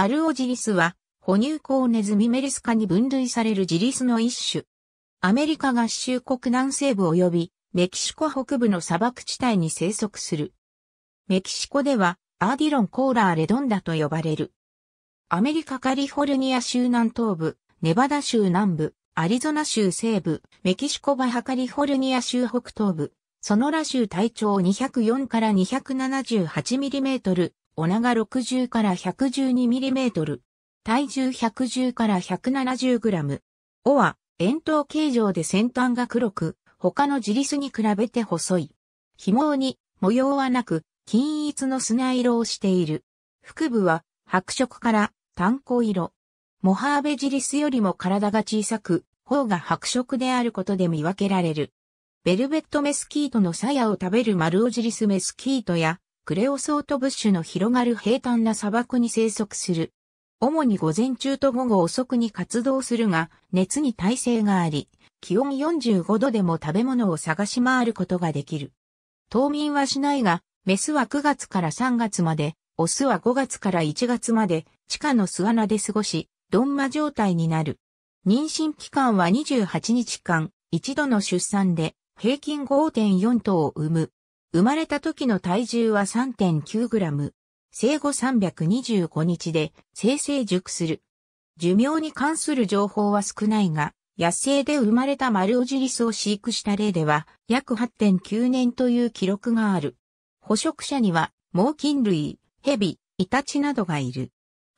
マルオジリスは、哺乳口ネズミメリス科に分類されるジリスの一種。アメリカ合衆国南西部及び、メキシコ北部の砂漠地帯に生息する。メキシコでは、アーディロンコーラーレドンダと呼ばれる。アメリカカリフォルニア州南東部、ネバダ州南部、アリゾナ州西部、メキシコバハカリフォルニア州北東部、ソノラ州体長204から2 7 8トル、お長60から 112mm、体重110から 170g。尾は円筒形状で先端が黒く、他のジリスに比べて細い。紐に模様はなく、均一の砂色をしている。腹部は白色から炭鉱色。モハーベジリスよりも体が小さく、頬が白色であることで見分けられる。ベルベットメスキートの鞘を食べるマルオジリスメスキートや、クレオソートブッシュの広がる平坦な砂漠に生息する。主に午前中と午後遅くに活動するが、熱に耐性があり、気温45度でも食べ物を探し回ることができる。冬眠はしないが、メスは9月から3月まで、オスは5月から1月まで、地下の巣穴で過ごし、どんま状態になる。妊娠期間は28日間、一度の出産で、平均5.4頭を産む。生まれた時の体重は 3.9g。生後325日で生成熟する。寿命に関する情報は少ないが、野生で生まれた丸オジリスを飼育した例では、約8.9年という記録がある。捕食者には、猛禽類、蛇、イタチなどがいる。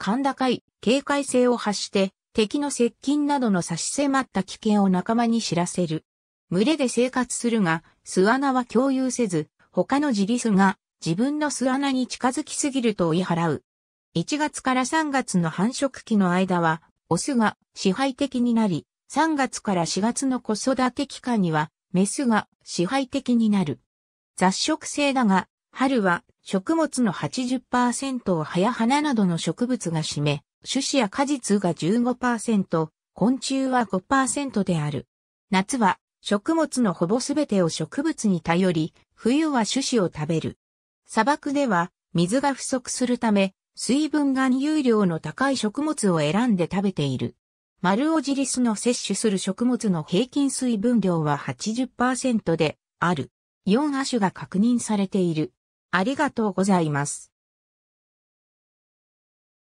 甲高い警戒性を発して、敵の接近などの差し迫った危険を仲間に知らせる。群れで生活するが、巣穴は共有せず、他のジリスが自分の巣穴に近づきすぎると追い払う。1月から3月の繁殖期の間は、オスが支配的になり、3月から4月の子育て期間には、メスが支配的になる。雑食性だが、春は食物の80%を葉や花などの植物が占め、種子や果実が15%、昆虫は5%である。夏は食物のほぼすべてを植物に頼り、冬は種子を食べる。砂漠では水が不足するため、水分含有量の高い食物を選んで食べている。マルオジリスの摂取する食物の平均水分量は80%である。4亜種が確認されている。ありがとうございます。